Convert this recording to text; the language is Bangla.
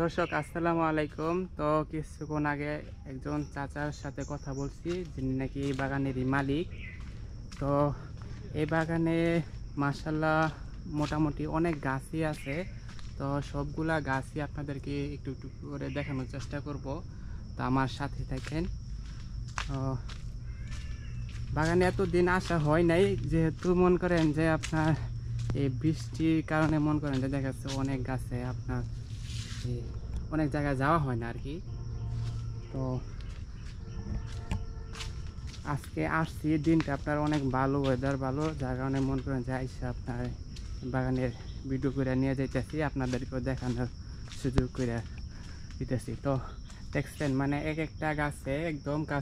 দর্শক আসসালামু আলাইকুম তো কিছুক্ষণ আগে একজন চাচার সাথে কথা বলছি যিনি নাকি এই বাগানেরই মালিক তো এই বাগানে মাসাল্লাহ মোটামুটি অনেক গাছই আছে তো সবগুলা গাছই আপনাদেরকে একটু একটু করে দেখানোর চেষ্টা করব তো আমার সাথে থাকেন বাগানে এত দিন আসা হয় নাই যেহেতু মন করেন যে আপনার এই বৃষ্টির কারণে মন করেন যে দেখাচ্ছে অনেক গাছে আপনার অনেক জায়গায় যাওয়া হয় না আর কি তো আজকে আসছি দিনটা আপনার অনেক ভালো ওয়েদার ভালো যার কারণে মন করেন যে আইসে আপনার বাগানের ভিডিও করে নিয়ে যাইতেছি আপনাদেরকেও দেখানোর সুযোগ করে দিতেছি তো দেখছেন মানে এক একটা গাছে একদম গাছ